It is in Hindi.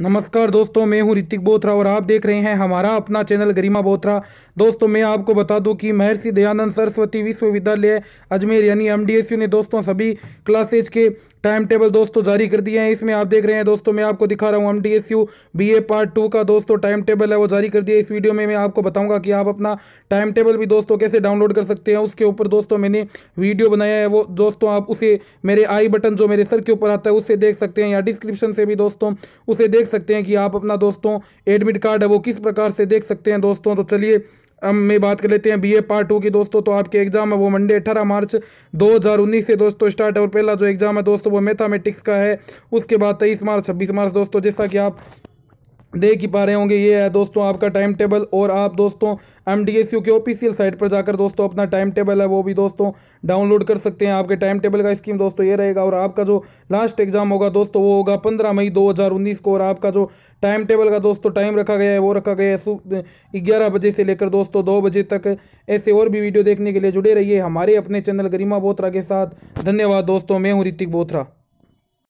नमस्कार दोस्तों मैं हूं ऋतिक बोथरा और आप देख रहे हैं हमारा अपना चैनल गरिमा बोथरा दोस्तों मैं आपको बता दूं कि महर्षि दयानंद सरस्वती विश्वविद्यालय अजमेर यानी एमडीएसयू ने दोस्तों सभी क्लासेज के टाइम टेबल दोस्तों जारी कर दिए हैं इसमें आप देख रहे हैं दोस्तों मैं आपको दिखा रहा हूँ M D S U B A part two का दोस्तों टाइम टेबल है वो जारी कर दिया इस वीडियो में मैं आपको बताऊंगा कि आप अपना टाइम टेबल भी दोस्तों कैसे डाउनलोड कर सकते हैं उसके ऊपर दोस्तों मैंने वीडियो बनाया है वो दोस्तों आप उसे मेरे आई बटन जो मेरे सर के ऊपर आता है उससे देख सकते हैं या डिस्क्रिप्शन से भी दोस्तों उसे देख देख सकते हैं कि आप अपना दोस्तों एडमिट कार्ड है वो किस प्रकार से देख सकते हैं दोस्तों तो चलिए हम मैं बात कर लेते हैं बीए पार्ट टू की दोस्तों तो आपके एग्जाम है वो मंडे 18 मार्च 2019 से दोस्तों स्टार्ट है और पहला जो एग्जाम है दोस्तों वो मैथामेटिक्स का है उसके बाद तेईस मार्च छब्बीस मार्च दोस्तों जैसा कि आप देख ही पा रहे होंगे ये है दोस्तों आपका टाइम टेबल और आप दोस्तों एम डी एस यू के ऑफिशियल साइट पर जाकर दोस्तों अपना टाइम टेबल है वो भी दोस्तों डाउनलोड कर सकते हैं आपके टाइम टेबल का स्कीम दोस्तों ये रहेगा और आपका जो लास्ट एग्जाम होगा दोस्तों वो होगा पंद्रह मई दो हज़ार उन्नीस को और आपका जो टाइम टेबल का दोस्तों टाइम रखा गया है वो रखा गया है ग्यारह बजे से लेकर दोस्तों दो बजे तक ऐसे और भी वीडियो देखने के लिए जुड़े रहिए हमारे अपने चैनल गरिमा बोथरा के साथ धन्यवाद दोस्तों मैं हूँ ऋतिक बोथरा